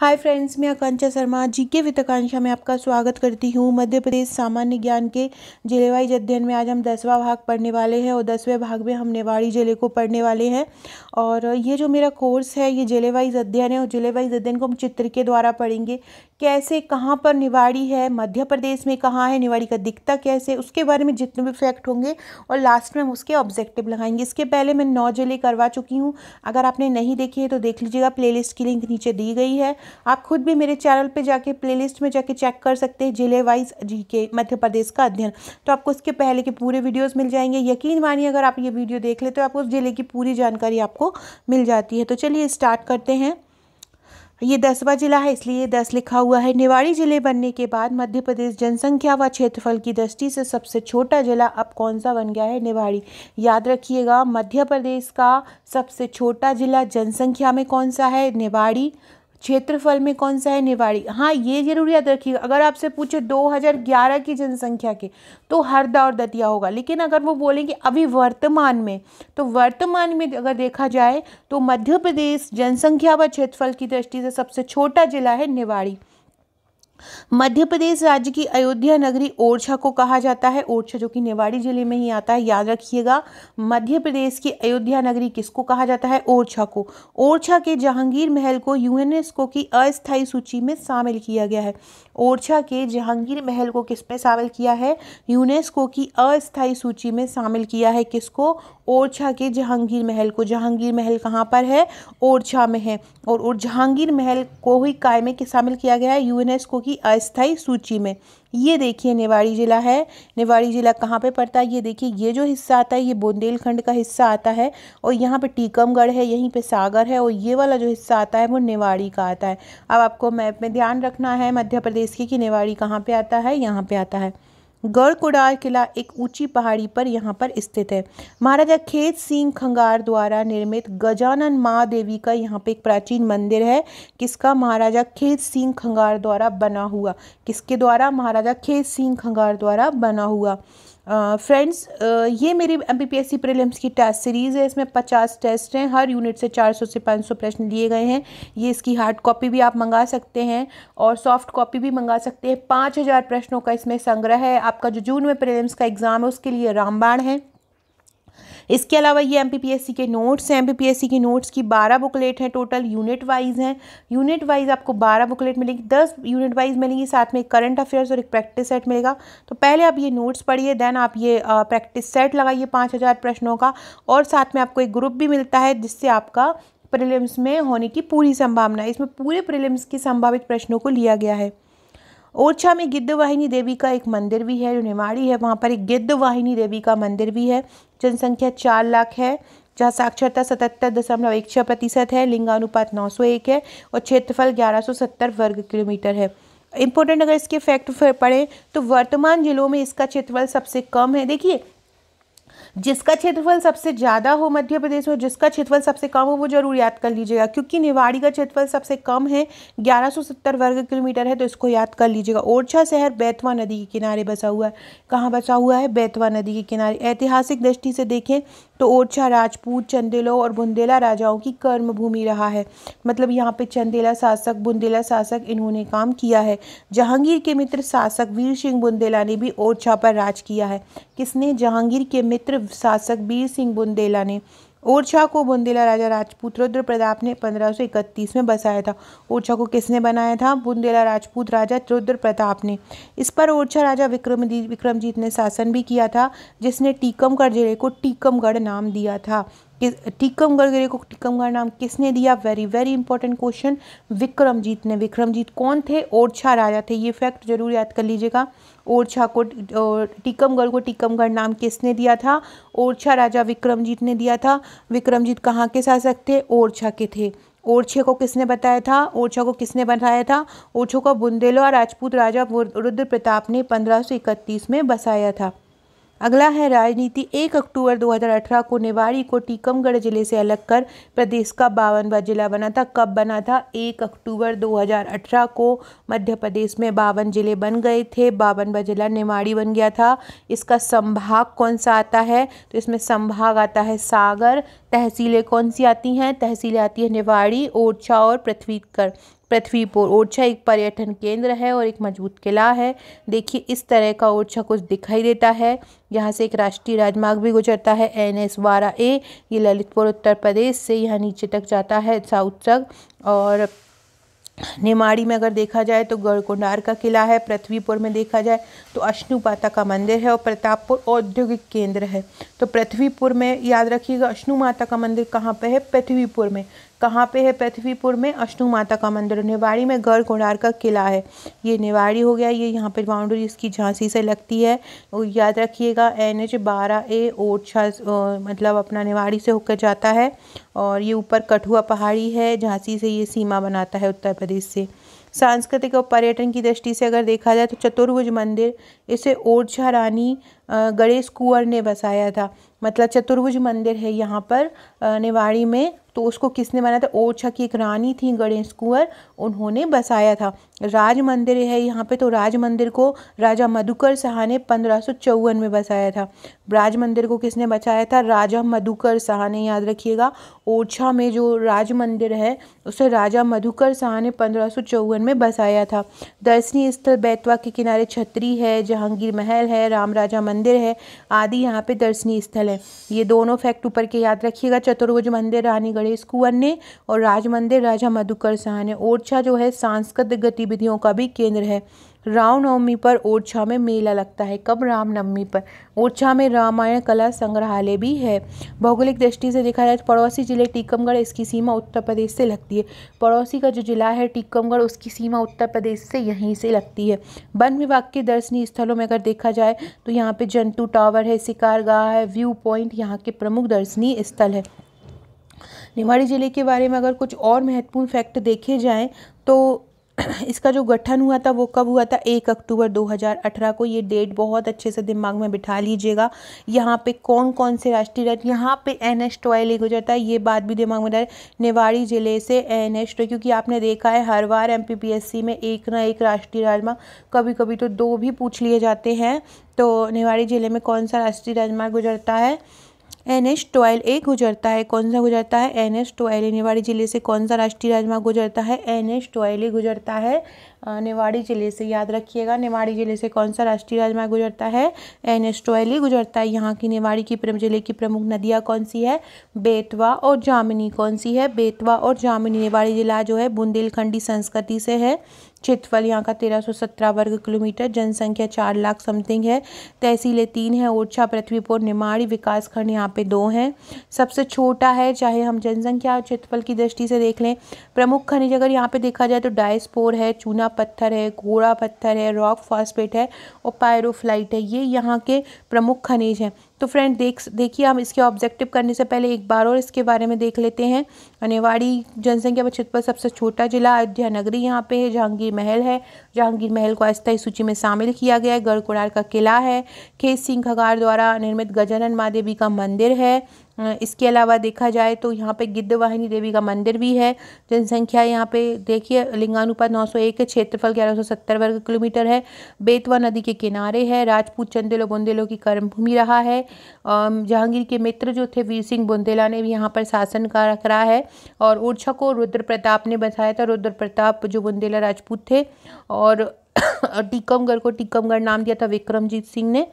hi friends मैं आकांक्षा शर्मा जी के वित्त आकांक्षा में आपका स्वागत करती हूँ मध्य प्रदेश सामान्य ज्ञान के जिलेवाइज़ अध्ययन में आज हम दसवां भाग पढ़ने वाले हैं और दसवें भाग में हम नेवाड़ी जिले को पढ़ने वाले हैं और ये जो मेरा कोर्स है ये जिलेवाइज अध्ययन है और जिलेवाइज़ अध्ययन को हम चित्र के द्वारा पढ़ेंगे कैसे कहाँ पर निवाड़ी है मध्य प्रदेश में कहाँ है निवाड़ी का दिखता कैसे उसके बारे में जितने भी फैक्ट होंगे और लास्ट में हम उसके ऑब्जेक्टिव लगाएंगे इसके पहले मैं नौ जिले करवा चुकी हूँ अगर आपने नहीं देखी है तो देख लीजिएगा प्लेलिस्ट की लिंक नीचे दी गई है आप खुद भी मेरे चैनल पर जाके प्ले में जाके चेक कर सकते हैं जिले वाइज जी के मध्य प्रदेश का अध्ययन तो आपको इसके पहले के पूरे वीडियोज़ मिल जाएंगे यकीन मानिए अगर आप ये वीडियो देख लेते हो आपको उस जिले की पूरी जानकारी आपको मिल जाती है तो चलिए स्टार्ट करते हैं ये दसवा जिला है इसलिए दस लिखा हुआ है निवाड़ी जिले बनने के बाद मध्य प्रदेश जनसंख्या व क्षेत्रफल की दृष्टि से सबसे छोटा जिला अब कौन सा बन गया है निवाड़ी याद रखिएगा मध्य प्रदेश का सबसे छोटा जिला जनसंख्या में कौन सा है निवाड़ी क्षेत्रफल में कौन सा है निवाड़ी हाँ ये जरूर याद रखिएगा अगर आपसे पूछे 2011 की जनसंख्या के तो हरदा और दतिया होगा लेकिन अगर वो बोलेंगे अभी वर्तमान में तो वर्तमान में अगर देखा जाए तो मध्य प्रदेश जनसंख्या व क्षेत्रफल की दृष्टि से सबसे छोटा जिला है निवाड़ी मध्य प्रदेश राज्य की अयोध्या नगरी ओरछा को कहा जाता है ओरछा जो कि नेवाड़ी जिले में ही आता है याद रखिएगा मध्य प्रदेश की अयोध्या नगरी किसको कहा जाता है ओरछा को ओरछा के जहांगीर महल को यूएनएसको की अस्थायी सूची में शामिल किया गया है ओरछा के जहांगीर महल को किस में शामिल किया है यूनेस्को की अस्थाई सूची में शामिल किया है किसको ओरछा के जहांगीर महल को जहांगीर महल कहाँ पर है ओरछा में है और जहांगीर महल को ही कायमे के शामिल किया गया है यूनेस्को की की अस्थाई सूची में ये देखिए नेवाड़ी ज़िला है नेवाड़ी ज़िला कहाँ पे पड़ता है ये देखिए ये जो हिस्सा आता है ये बुंदेलखंड का हिस्सा आता है और यहाँ पे टीकमगढ़ है यहीं पे सागर है और ये वाला जो हिस्सा आता है वो नेवाड़ी का आता है अब आपको मैप में ध्यान रखना है मध्य प्रदेश की कि नेवाड़ी कहाँ पर आता है यहाँ पर आता है गढ़कुडार किला एक ऊंची पहाड़ी पर यहाँ पर स्थित है महाराजा खेत सिंह खंगार द्वारा निर्मित गजानन माँ देवी का यहाँ पे एक प्राचीन मंदिर है किसका महाराजा खेत सिंह खंगार द्वारा बना हुआ किसके द्वारा महाराजा खेत सिंह खंगार द्वारा बना हुआ फ्रेंड्स uh, uh, ये मेरी एम पी प्रीलिम्स की टेस्ट सीरीज़ है इसमें 50 टेस्ट हैं हर यूनिट से 400 से 500 प्रश्न लिए गए हैं ये इसकी हार्ड कॉपी भी आप मंगा सकते हैं और सॉफ्ट कॉपी भी मंगा सकते हैं 5000 प्रश्नों का इसमें संग्रह है आपका जो जून में प्रेलिम्स का एग्ज़ाम है उसके लिए रामबाण है इसके अलावा ये एम के नोट्स हैं एम के नोट्स की बारह बुकलेट हैं टोटल यूनिट वाइज हैं यूनिट वाइज आपको बारह बुकलेट मिलेंगी दस यूनिट वाइज मिलेंगी साथ में एक करंट अफेयर्स और एक प्रैक्टिस सेट मिलेगा तो पहले आप ये नोट्स पढ़िए देन आप ये प्रैक्टिस सेट लगाइए पाँच हज़ार प्रश्नों का और साथ में आपको एक ग्रुप भी मिलता है जिससे आपका प्रिलिम्स में होने की पूरी संभावना है इसमें पूरे प्रिलिम्स के संभावित प्रश्नों को लिया गया है ओरछा में गिद्ध वाहिनी देवी का एक मंदिर भी है जो निवाड़ी है वहाँ पर एक गिद्ध वाहिनी देवी का मंदिर भी है जनसंख्या चार लाख है जहाँ साक्षरता सतहत्तर दशमलव एक छः प्रतिशत है लिंगानुपात नौ सौ एक है और क्षेत्रफल ग्यारह सौ सत्तर वर्ग किलोमीटर है इंपॉर्टेंट अगर इसके फैक्ट पढ़ें तो वर्तमान जिलों में इसका क्षेत्रफल सबसे कम है देखिए जिसका क्षेत्रफल सबसे ज़्यादा हो मध्य प्रदेश में जिसका क्षेत्रफल सबसे कम हो वो जरूर याद कर लीजिएगा क्योंकि निवाड़ी का क्षेत्रफल सबसे कम है 1170 वर्ग किलोमीटर है तो इसको याद कर लीजिएगा ओरछा शहर बैतवा नदी के किनारे बसा हुआ है कहाँ बसा हुआ है बैतवा नदी के किनारे ऐतिहासिक दृष्टि से देखें तो ओरछा राजपूत चंदेलो और बुंदेला राजाओं की कर्म भूमि रहा है मतलब यहाँ पे चंदेला शासक बुंदेला शासक इन्होंने काम किया है जहांगीर के मित्र शासक वीर सिंह बुंदेला ने भी ओरछा पर राज किया है किसने जहांगीर के मित्र शासक वीर सिंह बुंदेला ने ओरछा को बुंदेला राजा राजपूत रुद्र प्रताप ने 1531 में बसाया था ओरछा को किसने बनाया था बुंदेला राजपूत राजा रुद्र प्रताप ने इस पर ओरछा राजा विक्रम विक्रमजीत ने शासन भी किया था जिसने टीकमगढ़ जिले को टीकमगढ़ नाम दिया था टीकम गड़गरे को टीकमगढ़ का नाम किसने दिया very very important question Vikramjit ने विक्रमजीत कौन थे ओरछा राजा थे ये फैक्ट जरूर याद कर लीजिएगा ओरछा को टीकमगढ़ को टीकमगढ़ नाम किसने दिया था ओरछा राजा विक्रमजीत ने दिया था विक्रमजीत कहाँ के शासक थे ओरछा के थे ओरछे को किसने बताया था ओरछा को किसने बताया था ओरछो का बुंदेलो और राजपूत राजा रुद्र प्रताप ने पंद्रह में बसाया था अगला है राजनीति एक अक्टूबर 2018 को नेवाड़ी को टीकमगढ़ जिले से अलग कर प्रदेश का बावनवा जिला बना था कब बना था एक अक्टूबर 2018 को मध्य प्रदेश में बावन जिले बन गए थे बावनवा जिला निवाड़ी बन गया था इसका संभाग कौन सा आता है तो इसमें संभाग आता है सागर तहसीलें कौन सी आती हैं तहसीलें आती हैं निवाड़ी ओरछा और पृथ्वीकर पृथ्वीपुर ओरछा एक पर्यटन केंद्र है और एक मजबूत किला है देखिए इस तरह का ओरछा कुछ दिखाई देता है यहाँ से एक राष्ट्रीय राजमार्ग भी गुजरता है एन एस बारह ए ये ललितपुर उत्तर प्रदेश से यहाँ नीचे तक जाता है साउथ तक और निमाड़ी में अगर देखा जाए तो गढ़कुंडार का किला है पृथ्वीपुर में देखा जाए तो अश्नुपाता का मंदिर है और प्रतापपुर औद्योगिक केंद्र है तो पृथ्वीपुर में याद रखिएगा अश्नु माता का मंदिर कहाँ पर है पृथ्वीपुर में कहाँ पे है पृथ्वीपुर में अष्णु माता का मंदिर निवाड़ी में गढ़ कोणार का किला है ये निवाड़ी हो गया ये यहाँ पर बाउंड्री इसकी झांसी से लगती है और याद रखिएगा एन एच बारह ए ओरछा मतलब अपना निवाड़ी से होकर जाता है और ये ऊपर कठुआ पहाड़ी है झांसी से ये सीमा बनाता है उत्तर प्रदेश से सांस्कृतिक और पर्यटन की दृष्टि से अगर देखा जाए तो चतुर्भुज मंदिर इसे ओरछा रानी गणेश कुंवर ने बसाया था मतलब चतुर्भुज मंदिर है यहाँ पर निवाड़ी में तो उसको किसने बनाया था ओरछा की एक रानी थी गणेश कुंवर उन्होंने बसाया था राज मंदिर है यहाँ पे तो राज मंदिर को राजा मधुकर शाह ने पंद्रह में बसाया था राज मंदिर को किसने बचाया था राजा मधुकर शाह ने याद रखिएगा ओरछा में जो राज मंदिर है उसे राजा मधुकर शाह ने पंद्रह में बसाया था दर्शनीय स्थल बैतवा के किनारे छतरी है जहांगीर महल है राम राजा मंदिर है आदि यहाँ पे दर्शनीय स्थल है ये दोनों फैक्ट ऊपर के याद रखिएगा चतुर्भुज मंदिर रानी गणेश कुंवर ने और राज मंदिर राजा मधुकर शाह ने ओरछा जो है सांस्कृतिक गतिविधियों का भी केंद्र है रामनवमी पर ओरछा में मेला लगता है कब रामनवमी पर ओरछा में रामायण कला संग्रहालय भी है भौगोलिक दृष्टि से देखा जाए तो पड़ोसी जिले टीकमगढ़ इसकी सीमा उत्तर प्रदेश से लगती है पड़ोसी का जो जिला है टीकमगढ़ उसकी सीमा उत्तर प्रदेश से यहीं से लगती है वन विभाग के दर्शनीय स्थलों में अगर देखा जाए तो यहाँ पर जंतु टावर है शिकारगाह है व्यू पॉइंट यहाँ के प्रमुख दर्शनीय स्थल है निवाड़ी ज़िले के बारे में अगर कुछ और महत्वपूर्ण फैक्ट देखे जाएँ तो इसका जो गठन हुआ था वो कब हुआ था एक अक्टूबर 2018 को ये डेट बहुत अच्छे से दिमाग में बिठा लीजिएगा यहाँ पे कौन कौन से राष्ट्रीय राज यहाँ पे एन एस टॉय गुजरता है ये बात भी दिमाग में डाले नेवाड़ी ज़िले से एन एच टॉय क्योंकि आपने देखा है हर बार एम में एक ना एक राष्ट्रीय राजमार्ग कभी कभी तो दो भी पूछ लिए जाते हैं तो नेवाड़ी ज़िले में कौन सा राष्ट्रीय राजमार्ग गुजरता है एन एच ट्वेल्व ए गुजरता है कौन सा गुजरता है एन एच ट्वेल्व निवाड़ी जिले से कौन सा राष्ट्रीय राजमार्ग गुजरता है एन एच ट्वेल्व गुजरता है निवाड़ी जिले से याद रखिएगा निवाड़ी जिले से कौन सा राष्ट्रीय राजमार्ग गुजरता है एन एच ट्वेल्व गुजरता है यहाँ की निवाड़ी की जिले की प्रमुख नदियाँ कौन सी है बेतवा और जामिनी कौन सी है बेतवा और जामिनी निवाड़ी जिला जो है बुंदेलखंडी संस्कृति से है चितवल यहाँ का तेरह सौ सत्रह वर्ग किलोमीटर जनसंख्या चार लाख समथिंग है तहसीलें तीन हैं ओरछा पृथ्वीपुर निमाड़ी विकासखंड यहाँ पे दो हैं सबसे छोटा है चाहे हम जनसंख्या क्षेत्रफल की दृष्टि से देख लें प्रमुख खनिज अगर यहाँ पे देखा जाए तो डायस्पोर है चूना पत्थर है घोड़ा पत्थर है रॉक फॉस्पेट है और पायरोफ्लाइट है ये यहाँ के प्रमुख खनिज हैं तो फ्रेंड देख देखिए हम इसके ऑब्जेक्टिव करने से पहले एक बार और इसके बारे में देख लेते हैं अनेवाड़ी जनसंख्या बचत पर सबसे छोटा जिला अयोध्या नगरी यहाँ पे है जहांगीर महल है जहांगीर महल को अस्थायी सूची में शामिल किया गया है गढ़कुड़ार का किला है खेत सिंह खगार द्वारा निर्मित गजानन महादेवी देवी का मंदिर है इसके अलावा देखा जाए तो यहाँ पे गिद्धवाहिनी देवी का मंदिर भी है जनसंख्या यहाँ पे देखिए लिंगानुपात 901 एक क्षेत्रफल सत्तर वर्ग किलोमीटर है बेतवा नदी के किनारे है राजपूत चंदेलो बुंदेलो की कर्मभूमि रहा है जहांगीर के मित्र जो थे वीर सिंह बुंदेला ने भी यहाँ पर शासन का करा है और ओरछा को रुद्र प्रताप ने बसाया था रुद्र प्रताप जो बुंदेला राजपूत थे और टीकमगढ़ को टीकमगढ़ नाम दिया था विक्रमजीत सिंह ने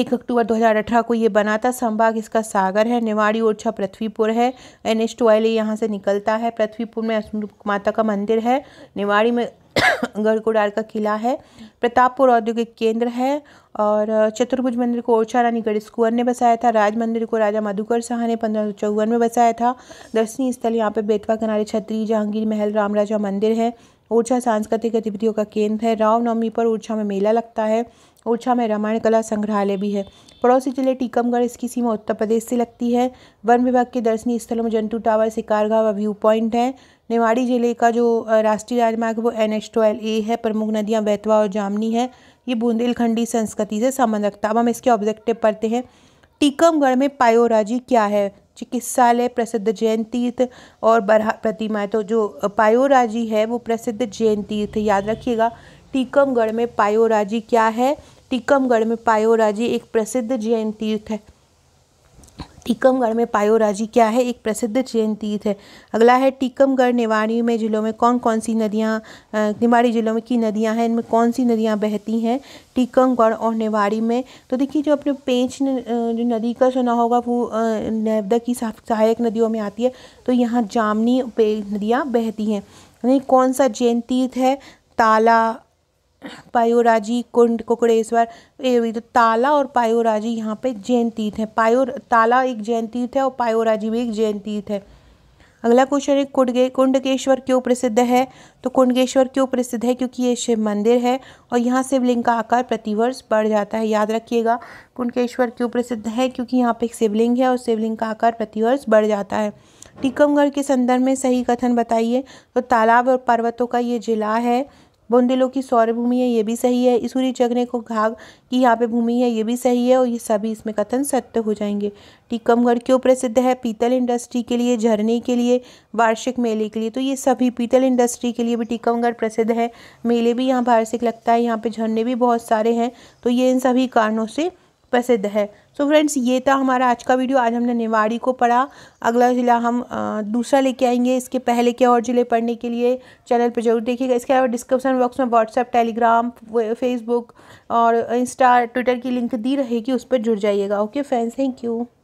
एक अक्टूबर 2018 को ये बना था संभाग इसका सागर है निवाड़ी ओरछा पृथ्वीपुर है एन एच टू यहाँ से निकलता है पृथ्वीपुर में माता का मंदिर है निवाड़ी में गढ़कोडार का किला है प्रतापपुर औद्योगिक केंद्र है और चतुर्भुज मंदिर को ओरछा रानी गढ़ कुंवर ने बसाया था राज मंदिर को राजा मधुकर शाह ने पंद्रह सौ में बसाया था दर्शनीय स्थल यहाँ पे बेतवा किनारे छत्री जहांगीर महल रामराजा मंदिर है ओरछा सांस्कृतिक गतिविधियों का केंद्र है रामनवमी पर ओरछा में मेला लगता है ओरछा में रामायण कला संग्रहालय भी है पड़ोसी जिले टीकमगढ़ इसकी सीमा उत्तर प्रदेश से लगती है वन विभाग के दर्शनीय स्थलों में जंतु टावर सिकारगा व व्यू पॉइंट है निवाड़ी जिले का जो राष्ट्रीय राजमार्ग वो एन एच ट्वेल्व ए है प्रमुख नदियाँ बैतवा और जामनी है ये बुंदेलखंडी संस्कृति से संबंध रखता अब हम इसके ऑब्जेक्टिव पढ़ते हैं टीकमगढ़ में पायोराजी क्या है चिकित्सालय प्रसिद्ध जैन तीर्थ और बरहा प्रतिमा है तो जो पायोराजी है वो प्रसिद्ध जैन तीर्थ याद रखिएगा टीकमगढ़ में पायोराजी क्या है टीकमगढ़ में पायोराजी एक प्रसिद्ध जैन तीर्थ है टीकमगढ़ में पायोराजी क्या है एक प्रसिद्ध जैन तीर्थ है अगला है टीकमगढ़ निवाड़ी में जिलों में कौन कौन सी नदियाँ निवाड़ी जिलों में की नदियाँ हैं इनमें कौन सी नदियाँ बहती हैं टीकमगढ़ और निवाड़ी में तो देखिए जो अपने पेंच न, जो नदी का सुना होगा वो नर्मदा की सहायक नदियों में आती है तो यहाँ जामनी पे नदियाँ बहती हैं कौन सा जैन तीर्थ है ताला पायोराजी कुंड कुकड़ेश्वर तो ताला और पायोराजी यहाँ पे जैन तीर्थ है पायो ताला एक जैन तीर्थ है और पायोराजी भी एक जैन तीर्थ है अगला क्वेश्चन है कुंडगे कुंडकेश्वर क्यों प्रसिद्ध है तो कुंडकेश्वर क्यों प्रसिद्ध है क्योंकि ये शिव मंदिर है और यहाँ शिवलिंग का आकार प्रतिवर्ष बढ़ जाता है याद रखिएगा कुंडकेश्वर क्यों प्रसिद्ध है क्योंकि यहाँ पे एक शिवलिंग है और शिवलिंग का आकार प्रतिवर्ष बढ़ जाता है टीकमगढ़ के संदर्भ में सही कथन बताइए तो तालाब और पर्वतों का ये जिला है बुंदेलों की सौर भूमि है ये भी सही है ईसूरी जगने को घाघ की यहाँ पे भूमि है ये भी सही है और ये सभी इसमें कथन सत्य हो जाएंगे टीकमगढ़ क्यों प्रसिद्ध है पीतल इंडस्ट्री के लिए झरने के लिए वार्षिक मेले के लिए तो ये सभी पीतल इंडस्ट्री के लिए भी टीकमगढ़ प्रसिद्ध है मेले भी यहाँ वार्षिक लगता है यहाँ पर झरने भी बहुत सारे हैं तो ये इन सभी कारणों से प्रसिद्ध है सो so फ्रेंड्स ये था हमारा आज का वीडियो आज हमने निवाड़ी को पढ़ा अगला ज़िला हम दूसरा लेके आएंगे इसके पहले के और ज़िले पढ़ने के लिए चैनल पर जरूर देखिएगा इसके अलावा डिस्क्रिप्शन बॉक्स में व्हाट्सअप टेलीग्राम फेसबुक और इंस्टा ट्विटर की लिंक दी रहेगी उस पर जुड़ जाइएगा ओके फ्रेंड्स थैंक यू